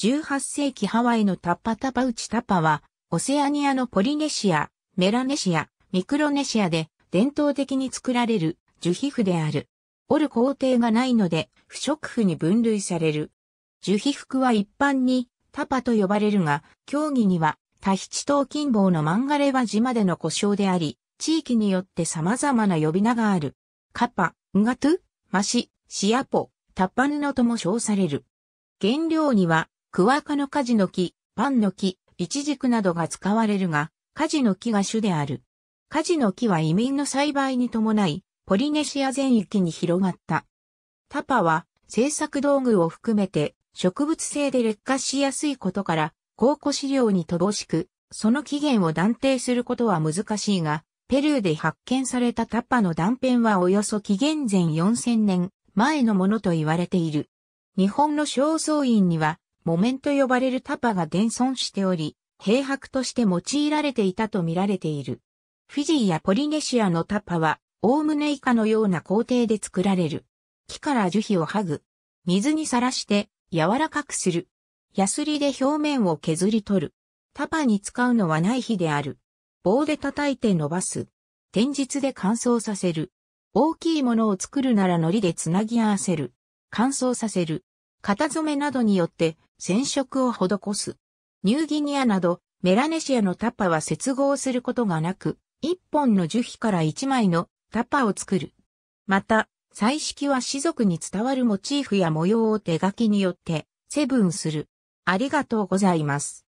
18世紀ハワイのタッパタパウチタパは、オセアニアのポリネシア、メラネシア、ミクロネシアで伝統的に作られる樹皮膚である。折る工程がないので不織布に分類される。樹皮服は一般にタパと呼ばれるが、競技にはタヒチ島近傍のマンガレワ島での故障であり、地域によって様々な呼び名がある。カパ、ウガトゥ、マシ、シアポ、タッパヌノとも称される。原料にはクワカのカジの木、パンの木、イチジクなどが使われるが、カジの木が主である。カジの木は移民の栽培に伴い、ポリネシア全域に広がった。タパは製作道具を含めて植物性で劣化しやすいことから、考古資料に乏しく、その起源を断定することは難しいが、ペルーで発見されたタパの断片はおよそ紀元前4000年前のものと言われている。日本の正倉院には木綿と呼ばれるタパが伝存しており、平白として用いられていたと見られている。フィジーやポリネシアのタパは、おおむね以下のような工程で作られる。木から樹皮を剥ぐ。水にさらして、柔らかくする。ヤスリで表面を削り取る。タパに使うのはない日である。棒で叩いて伸ばす。天日で乾燥させる。大きいものを作るなら糊でつなぎ合わせる。乾燥させる。型染めなどによって染色を施す。ニューギニアなどメラネシアのタッパは接合することがなく、一本の樹皮から一枚のタッパを作る。また、彩色は士族に伝わるモチーフや模様を手書きによってセブンする。ありがとうございます。